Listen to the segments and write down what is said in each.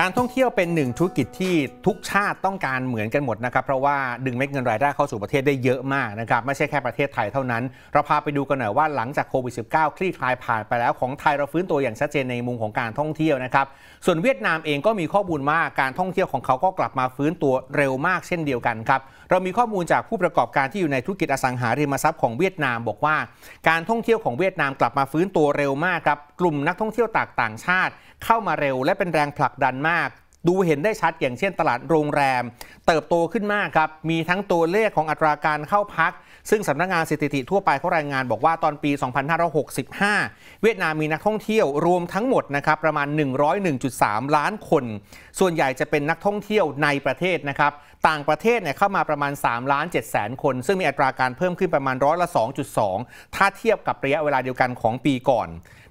การท่องเที่ยวเป็นหนึ่งธุรกิจที่ทุกชาติต้องการเหมือนกันหมดนะครับเพราะว่าดึงเม็ดเงินรายได้เข้าสู่ประเทศได้เยอะมากนะครับไม่ใช่แค่ประเทศไทยเท่านั้น เราพาไปดูกันหน่อยว่าหลังจากโควิด -19 คลี่คลายผ่านไปแล้วของไทยเราฟื้นตัวอย่างชัดเจนในมุมของการท่องเที่ยวนะครับส่วนเวียดนามเองก็มีข้อมูลว่าการท่องเที่ยวของเขาก็กลับมาฟื้นตัวเร็วมากเช่นเดียวกันครับเรามีข้อมูลจากผู้ประกอบการที่อยู่ในธุรกิจอสังหาริมทรัพย์ของเวียดนามบอกว่า การท่องเที่ยวของเวียดนามกลับมาฟื้นตัวเร็วมากครับกลุ่มนักท่องเที่ยวต่างชาติเข้ามาเร็ว และเป็นแรงผลักดันมากดูเห็นได้ชัดอย่างเช่นตลาดโรงแรม เติบโตขึ้นมากครับ มีทั้งตัวเลขของอัตราการเข้าพัก ซึ่งสำนักงงานสถิติทั่วไปเขารายงานบอกว่าตอนปี 2565 เวียดนามมีนักท่องเที่ยว รวมทั้งหมดนะครับประมาณ 101.3 ล้านคน ส่วนใหญ่จะเป็นนักท่องเที่ยวในประเทศนะครับต่างประเทศเนี่ยเข้ามาประมาณ3ล้าน7แสนคน ซึ่งมีอัตราการเพิ่มขึ้นประมาณร้อยละ2.2ถ้าเทียบกับระยะเวลาเดียวกันของปีก่อน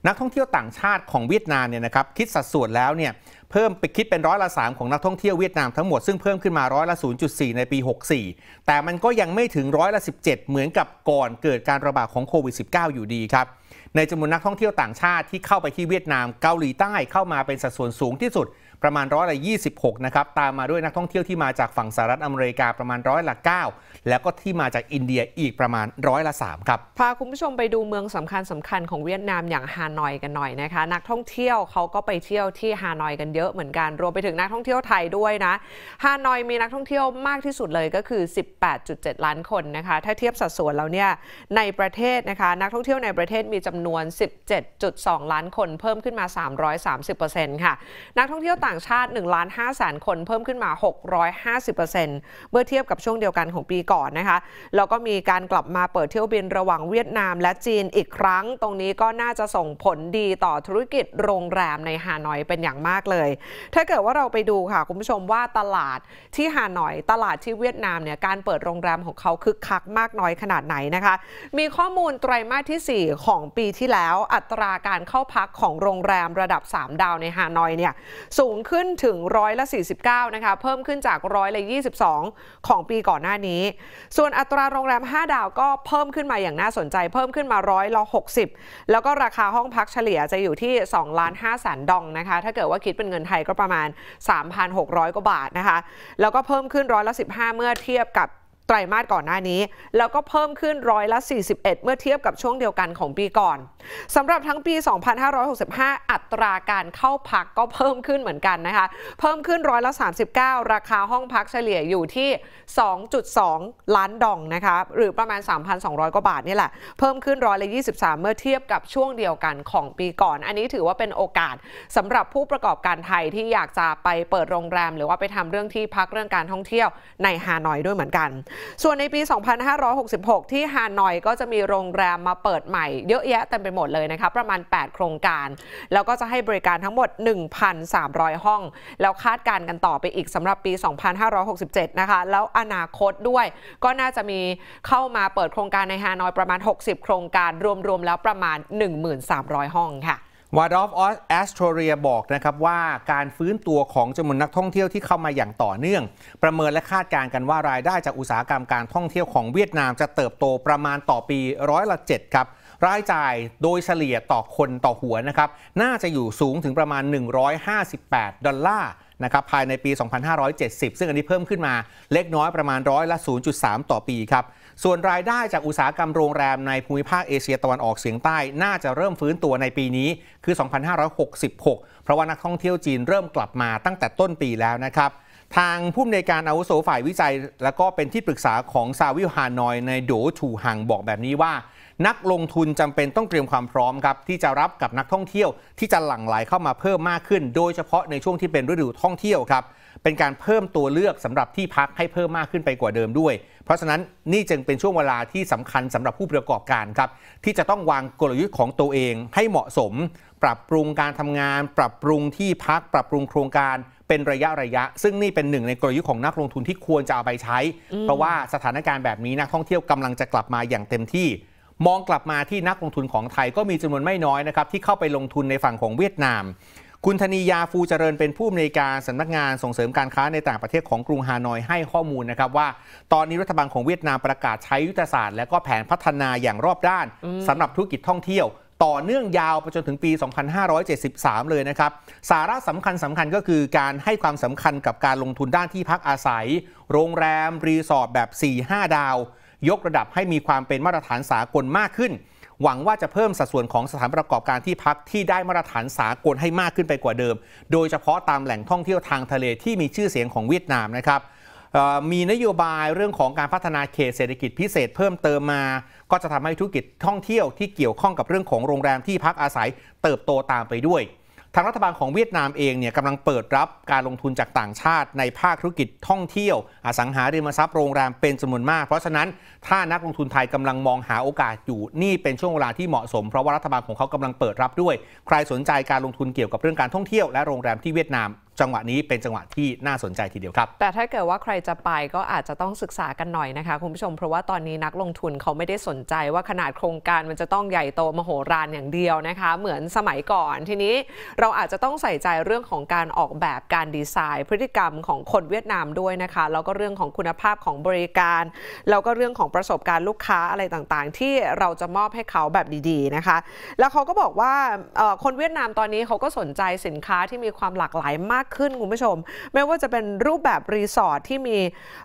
นักท่องเที่ยวต่างชาติของเวียดนามเนี่ยนะครับคิดสัดส่วนแล้วเนี่ยเพิ่มไปคิดเป็นร้อยละ3ของนักท่องเที่ยวเวียดนามทั้งหมด ซึ่งเพิ่มขึ้นมาร้อยละ0.4 ในปี 64 แต่มันก็ยังไม่ถึงร้อยละ17 เหมือนกับก่อนเกิดการระบาดของโควิด -19 อยู่ดีครับในจำนวนนักท่องเที่ยวต่างชาติที่เข้าไปที่เวียดนามเกาหลีใต้เข้ามาเป็นสัดส่วนสูงที่สุดประมาณร้อยละ26 นะครับ ตามมาด้วยนักท่องเที่ยวที่มาจากฝั่งสหรัฐอเมริกาประมาณร้อยละ9แล้วก็ที่มาจากอินเดียอีกประมาณร้อยละ3ครับ พาคุณผู้ชมไปดูเมืองสำคัญสำคัญของเวียดนามอย่างฮานอยกันหน่อยนะคะ นักท่องเที่ยวเขาก็ไปเที่ยวที่ฮานอยกันเยอะเหมือนกันรวมไปถึงนักท่องเที่ยวไทยด้วยนะฮานอยมีนักท่องเที่ยวมากที่สุดเลยก็คือ18.7 ล้านคนนะคะถ้าเทียบสัดส่วนแล้วเนี่ยในประเทศนะคะนักท่องเที่ยวในประเทศมีจำนวน 17.2 ล้านคนเพิ่มขึ้นมา330%ค่ะนักท่องเที่ยวต่างชาติ1ล้าน5แสนคนเพิ่มขึ้นมา 650%เมื่อเทียบกับช่วงเดียวกันของปีก่อนนะคะแล้วก็มีการกลับมาเปิดเที่ยวบินระหว่างเวียดนามและจีนอีกครั้ง ตรงนี้ก็น่าจะส่งผลดีต่อธุรกิจโรงแรมในฮานอยเป็นอย่างมากเลย ถ้าเกิดว่าเราไปดูค่ะ คุณผู้ชมว่าตลาดที่ฮานอยตลาดที่เวียดนามเนี่ยการเปิดโรงแรมของเขาคึกคักมากน้อยขนาดไหนนะคะ มีข้อมูลไตรมาสที่ 4 ของปีที่แล้วอัตราการเข้าพักของโรงแรมระดับ 3 ดาวในฮานอยเนี่ยสูงงขึ้นถึงร้อยละ49 นะคะเพิ่มขึ้นจากร้อยละ 22 ของปีก่อนหน้านี้ ส่วนอัตราโรงแรม 5 ดาวก็เพิ่มขึ้นมาอย่างน่าสนใจ เพิ่มขึ้นมาร้อยละ60 แล้วก็ราคาห้องพักเฉลี่ยจะอยู่ที่2ล้าน5แสนดองนะคะ ถ้าเกิดว่าคิดเป็นเงินไทยก็ประมาณ 3,600กว่าบาทนะคะ แล้วก็เพิ่มขึ้นร้อยละ15 เมื่อเทียบกับไตรามาสก่อนหน้านี้แล้วก็เพิ่มขึ้นร้อยละ 41 เมื่อเทียบกับช่วงเดียวกันของปีก่อนสำหรับทั้งปี 2565 อัตราการเข้าพักก็เพิ่มขึ้นเหมือนกันนะคะเพิ่มขึ้นร้อยละ 39 ราคาห้องพักเฉลี่ยอยู่ที่ 2.2 ล้านดองนะคะหรือประมาณ3,200กว่าบาทนี่แหละเพิ่มขึ้นร้อยละ 23 เมื่อเทียบกับช่วงเดียวกันของปีก่อน อันนี้ถือว่าเป็นโอกาสสำหรับผู้ประกอบการไทยที่อยากจะไปเปิดโรงแรม หรือว่าไปทำเรื่องที่พักเรื่องการท่องเที่ยวในฮานอยด้วยเหมือนกันส่วนในปี 2566 ที่ฮานอยก็จะมีโรงแรมมาเปิดใหม่ เยอะแยะเต็มไปหมดเลยนะคะประมาณ 8 โครงการ แล้วก็จะให้บริการทั้งหมด 1,300 ห้อง แล้วคาดการณ์กันต่อไปอีกสำหรับปี 2567 นะคะ แล้วอนาคตด้วยก็น่าจะมีเข้ามาเปิดโครงการในฮานอยประมาณ 60 โครงการรวมๆ แล้วประมาณ 1,300 ห้องค่ะวาดอฟออสแอสโตรเรียบอกนะครับว่าการฟื้นตัวของจำนวนนักท่องเที่ยวที่เข้ามาอย่างต่อเนื่อง ประเมินและคาดการณ์กันว่ารายได้จากอุตสาหกรรมการท่องเที่ยวของเวียดนามจะเติบโตประมาณต่อปีร้อยละ7ครับรายจ่ายโดยเฉลี่ยต่อคนต่อหัวนะครับน่าจะอยู่สูงถึงประมาณ 158 ดอลลาร์นะครับภายในปี 2570 ซึ่งอันนี้เพิ่มขึ้นมาเล็กน้อยประมาณร้อยละ0.3 ต่อปีครับส่วนรายได้จากอุตสาหกรรมโรงแรมในภูมิภาคเอเชียตะวันออกเฉียงใต้น่าจะเริ่มฟื้นตัวในปีนี้คือ 2566 เพราะว่านักท่องเที่ยวจีนเริ่มกลับมาตั้งแต่ต้นปีแล้วนะครับทางผู้อำนวยการอาวุโสฝ่ายวิจัยและก็เป็นที่ปรึกษาของซาวิฮานอยในโดถูหังบอกแบบนี้ว่า นักลงทุนจำเป็นต้องเตรียมความพร้อมครับที่จะรับกับนักท่องเที่ยวที่จะหลั่งไหลเข้ามาเพิ่มมากขึ้น โดยเฉพาะในช่วงที่เป็นฤดูท่องเที่ยวครับ เป็นการเพิ่มตัวเลือกสำหรับที่พักให้เพิ่มมากขึ้นไปกว่าเดิมด้วยเพราะฉะนั้นนี่จึงเป็นช่วงเวลาที่สำคัญสำหรับผู้ประกอบการครับ ที่จะต้องวางกลยุทธ์ของตัวเองให้เหมาะสมปรับปรุงการทำงาน ปรับปรุงที่พักปรับปรุงโครงการเป็นระยะระยะ ซึ่งนี่เป็นหนึ่งในกลยุทธ์ของนักลงทุนที่ควรจะเอาไปใช้ เพราะว่าสถานการณ์แบบนี้นักท่องเที่ยวกำลังจะกลับมาอย่างเต็มที่ มองกลับมาที่นักลงทุนของไทยก็มีจำนวนไม่น้อยนะครับที่เข้าไปลงทุนในฝั่งของเวียดนามคุณธนียาฟูเจริญเป็นผู้อำนวยการสำนักงานส่งเสริมการค้าในต่างประเทศของกรุงฮานอยให้ข้อมูลนะครับว่า ตอนนี้รัฐบาลของเวียดนามประกาศใช้ยุทธศาสตร์และก็แผนพัฒนาอย่างรอบด้าน สำหรับธุรกิจท่องเที่ยว ต่อเนื่องยาวไปจนถึงปี 2573 เลยนะครับ สาระสำคัญสำคัญก็คือการให้ความสำคัญกับการลงทุนด้านที่พักอาศัย โรงแรมรีสอร์ทแบบ 4-5 ดาว ยกระดับให้มีความเป็นมาตรฐานสากลมากขึ้นหวังว่าจะเพิ่มสัดส่วนของสถานประกอบการที่พักที่ได้มาตรฐานสากลให้มากขึ้นไปกว่าเดิม โดยเฉพาะตามแหล่งท่องเที่ยวทางทะเลที่มีชื่อเสียงของเวียดนามนะครับ มีนโยบายเรื่องของการพัฒนาเขตเศรษฐกิจพิเศษเพิ่มเติมมา ก็จะทำให้ธุรกิจท่องเที่ยวที่เกี่ยวข้องกับเรื่องของโรงแรมที่พักอาศัยเติบโตตามไปด้วยทางรัฐบาลของเวียดนามเองเนี่ยกำลังเปิดรับการลงทุนจากต่างชาติในภาคธุรกิจท่องเที่ยว อสังหาริมทรัพย์โรงแรมเป็นจำนวนมากเพราะฉะนั้นถ้านักลงทุนไทยกำลังมองหาโอกาสอยู่นี่เป็นช่วงเวลาที่เหมาะสมเพราะว่ารัฐบาลของเขากำลังเปิดรับด้วย ใครสนใจการลงทุนเกี่ยวกับเรื่องการท่องเที่ยวและโรงแรมที่เวียดนามจังหวะนี้เป็นจังหวะที่น่าสนใจทีเดียวครับ แต่ถ้าเกิดว่าใครจะไปก็อาจจะต้องศึกษากันหน่อยนะคะ คุณผู้ชมเพราะว่าตอนนี้นักลงทุนเขาไม่ได้สนใจว่าขนาดโครงการมันจะต้องใหญ่โตมโหฬารอย่างเดียวนะคะ เหมือนสมัยก่อนทีนี้เราอาจจะต้องใส่ใจเรื่องของการออกแบบการดีไซน์ พฤติกรรมของคนเวียดนามด้วยนะคะแล้วก็เรื่องของคุณภาพของบริการแล้วก็เรื่องของประสบการณ์ลูกค้าอะไรต่างๆ ที่เราจะมอบให้เขาแบบดีๆนะคะ แล้วเขาก็บอกว่าคนเวียดนามตอนนี้เขาก็สนใจสินค้าที่มีความหลากหลายมากขึ้นคุณผู้ชม ไม่ว่าจะเป็นรูปแบบรีสอร์ทที่มี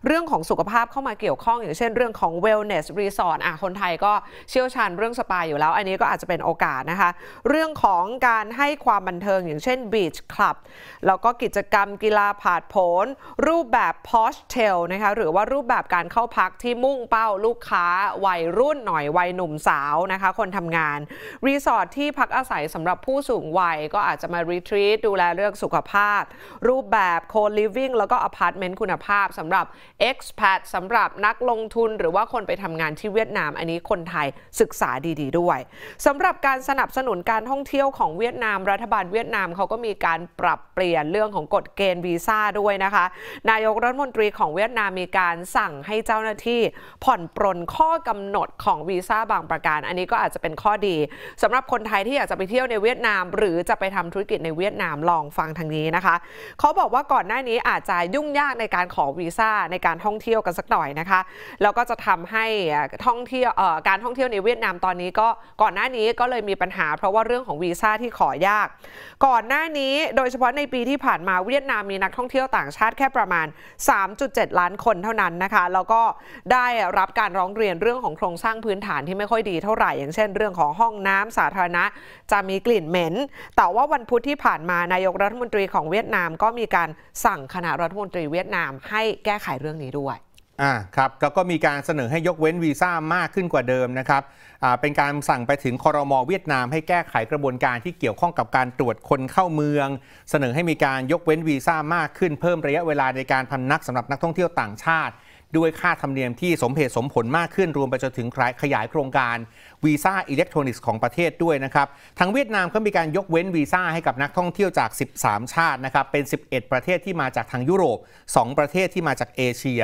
เรื่องของสุขภาพเข้ามาเกี่ยวข้อง อย่างเช่นเรื่องของ wellness resort อ่ะคนไทยก็เชี่ยวชาญเรื่องสปาอยู่แล้ว อันนี้ก็อาจจะเป็นโอกาสนะคะ เรื่องของการให้ความบันเทิงอย่างเช่น beach club แล้วก็กิจกรรมกีฬาผาดโผนรูปแบบ p o s t e l นะคะหรือว่ารูปแบบการเข้าพักที่มุ่งเป้าลูกค้าวัยรุ่นหน่อยวัยหนุ่มสาวนะคะ คนทำงานรีสอร์ทที่พักอาศัยสำหรับผู้สูงวัยก็อาจจะมารีทรีตดูแลเรื่องสุขภาพรูปแบบโคลิฟวิ่งแล้วก็อพาร์ตเมนต์คุณภาพสำหรับเอ็กซ์แพดสำหรับนักลงทุนหรือว่าคนไปทำงานที่เวียดนาม อันนี้คนไทยศึกษาดี ๆดด้วยสำหรับการสนับสนุนการท่องเที่ยวของเวียดนาม รัฐบาลเวียดนามเขาก็มีการปรับเปลี่ยนเรื่องของกฎเกณฑ์วีซ่าด้วยนะคะ นายกรัฐมนตรีของเวียดนามมีการสั่งให้เจ้าหน้าที่ผ่อนปรนข้อกำหนดของวีซ่าบางประการ อันนี้ก็อาจจะเป็นข้อดี สำหรับคนไทยที่อยากจะไปเที่ยวในเวียดนาม หรือจะไปทำธุรกิจในเวียดนามลองฟังทางนี้นะคะเขาบอกว่าก่อนหน้านี้อาจจะยุ่งยากในการขอวีซ่าในการท่องเที่ยวกันสักหน่อยนะคะแล้วก็จะทำให้ท่องเที่ยวการท่องเที่ยวในเวียดนามตอนนี้ก็ก่อนหน้านี้ก็เลยมีปัญหาเพราะว่าเรื่องของวีซ่าที่ขอยาก ก่อนหน้านี้โดยเฉพาะในปีที่ผ่านมาเวียดนามมีนักท่องเที่ยวต่างชาติแค่ประมาณ 3.7 ล้านคนเท่านั้นนะคะแล้วก็ได้รับการร้องเรียนเรื่องของโครงสร้างพื้นฐานที่ไม่ค่อยดีเท่าไหร่ อย่างเช่น เรื่องของห้องน้ำสาธารณะจะมีกลิ่นเหม็น แต่ว่าวันพุธที่ผ่านมานายกรัฐมนตรีของเวียดนามก็มีการสั่งคณะรัฐมนตรีเวียดนามให้แก้ไขเรื่องนี้ด้วย อ่า ครับแล้วก็มีการเสนอให้ยกเว้นวีซ่ามากขึ้นกว่าเดิมนะครับ อ่า เป็นการสั่งไปถึงคอรมอเวียดนาม ให้แก้ไขกระบวนการที่เกี่ยวข้องกับการตรวจคนเข้าเมือง เสนอให้มีการยกเว้นวีซ่ามากขึ้น เพิ่มระยะเวลาในการพำนักสำหรับนักท่องเที่ยวต่างชาติด้วยค่าธรรมเนียมที่สมเหตุสมผลมากขึ้นรวมไปจนถึงขยายโครงการวีซ่าอิเล็กทรอนิกส์ของประเทศด้วยนะครับทางเวียดนามก็มีการยกเว้นวีซ่าให้กับนักท่องเที่ยวจาก 13 ชาตินะครับเป็น 11 ประเทศที่มาจากทางยุโรป 2 ประเทศที่มาจากเอเชีย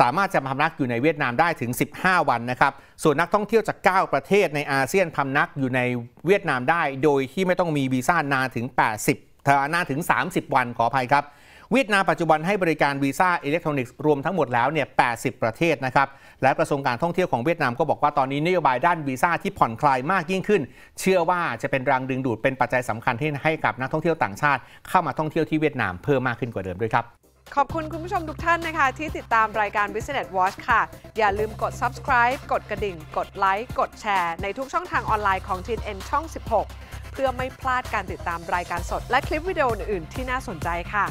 สามารถจะพำนักอยู่ในเวียดนามได้ถึง 15 วันนะครับ ส่วนนักท่องเที่ยวจาก 9 ประเทศในอาเซียนพำนักอยู่ในเวียดนามได้ โดยที่ไม่ต้องมีวีซ่านานถึง 80เธอนานถึง 30 วันขออภัยครับเวียดนามปัจจุบันให้บริการวีซ่าอิเล็กทรอนิกส์รวมทั้งหมดแล้วเนี่ย80 ประเทศนะครับ และกระทรวงการท่องเที่ยวของเวียดนามก็บอกว่าตอนนี้ นโยบายด้านวีซ่าที่ผ่อนคลายมากยิ่งขึ้น เชื่อว่าจะเป็นรังดึงดูด เป็นปัจจัยสำคัญที่ให้กับนักท่องเที่ยวต่างชาติ เข้ามาท่องเที่ยวที่เวียดนามเพิ่มมากขึ้นกว่าเดิมด้วยครับ ขอบคุณคุณผู้ชมทุกท่านนะคะที่ติดตามรายการ Business Watch ค่ะ อย่าลืมกด subscribe กดกระดิ่ง กดไลค์ กดแชร์ในทุกช่องทางออนไลน์ของ t n n ช่อง 16 เพื่อไม่พลาดการติดตามรายการสด และคลิปวิดีโออื่นๆที่น่าสนใจค่ะ